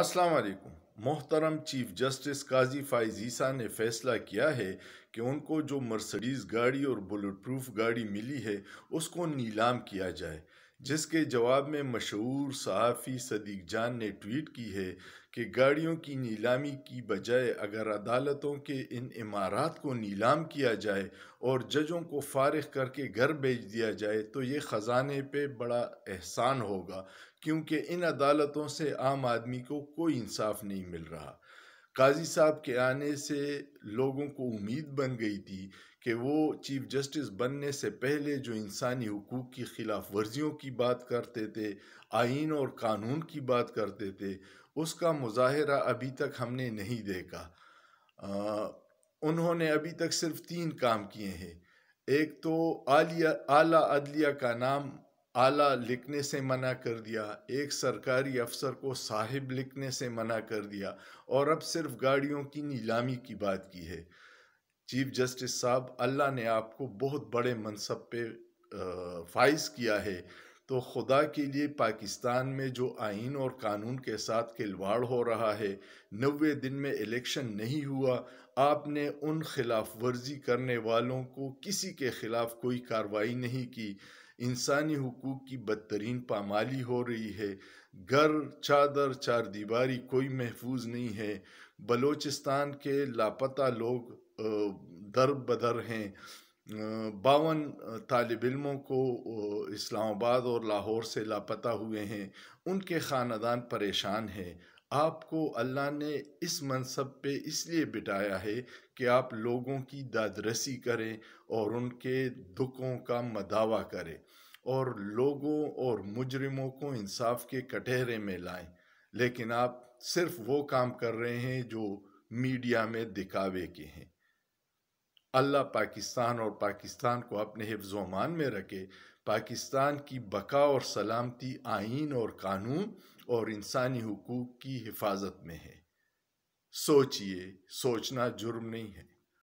अस्सलाम वालेकुम मोहतरम चीफ जस्टिस काजी फाइजीसा ने फैसला किया है कि उनको जो मर्सडीज़ गाड़ी और बुलेट प्रूफ गाड़ी मिली है उसको नीलाम किया जाए जिसके जवाब में मशहूर सहाफ़ी सदीक जान ने ट्वीट की है कि गाड़ियों की नीलामी की बजाय अगर अदालतों के इन इमारात को नीलाम किया जाए और जजों को फारग करके घर भेज दिया जाए तो ये ख़जाने पे बड़ा एहसान होगा क्योंकि इन अदालतों से आम आदमी को कोई इंसाफ नहीं मिल रहा काजी साहब के आने से लोगों को उम्मीद बन गई थी कि वो चीफ जस्टिस बनने से पहले जो इंसानी हकूक़ की ख़िलाफ़ वर्जियों की बात करते थे आइन और कानून की बात करते थे उसका मुजाहरा अभी तक हमने नहीं देखा आ, उन्होंने अभी तक सिर्फ तीन काम किए हैं एक तो आलिया आला अदलिया का नाम आला लिखने से मना कर दिया एक सरकारी अफसर को साहिब लिखने से मना कर दिया और अब सिर्फ गाड़ियों की नीलामी की बात की है चीफ जस्टिस साहब अल्लाह ने आपको बहुत बड़े मनसब पे फाइज किया है तो खुदा के लिए पाकिस्तान में जो आइन और कानून के साथ खिलवाड़ हो रहा है नबे दिन में इलेक्शन नहीं हुआ आपने उन खिलाफ वर्जी करने वालों को किसी के खिलाफ कोई कार्रवाई नहीं की इंसानी हकूक़ की बदतरीन पामाली हो रही है घर चादर चार दीवारी कोई महफूज नहीं है बलूचिस्तान के लापता लोग दर बदर हैं बावन तालब इलमों को इस्लामाबाद और लाहौर से लापता हुए हैं उनके ख़ानदान परेशान हैं आपको अल्लाह ने इस मनसब पे इसलिए बिठाया है कि आप लोगों की दादरसी करें और उनके दुखों का मदावा करें और लोगों और मुजरिमों को इंसाफ के कटहरे में लाएं लेकिन आप सिर्फ वो काम कर रहे हैं जो मीडिया में दिखावे के हैं अल्लाह पाकिस्तान और पाकिस्तान को अपने हिफ्ज़ अमान में रखे पाकिस्तान की बका और सलामती आइन और कानून और इंसानी हकूक़ की हिफाजत में है सोचिए सोचना जुर्म नहीं है